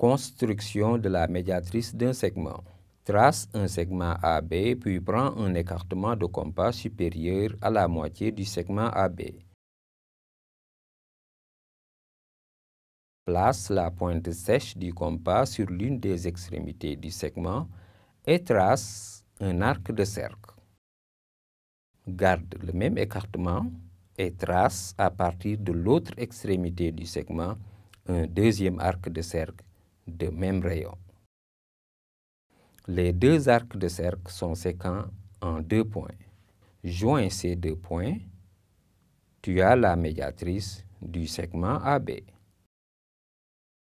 Construction de la médiatrice d'un segment. Trace un segment AB puis prend un écartement de compas supérieur à la moitié du segment AB. Place la pointe sèche du compas sur l'une des extrémités du segment et trace un arc de cercle. Garde le même écartement et trace à partir de l'autre extrémité du segment un deuxième arc de cercle de même rayon. Les deux arcs de cercle sont séquents en deux points. Joins ces deux points, tu as la médiatrice du segment AB.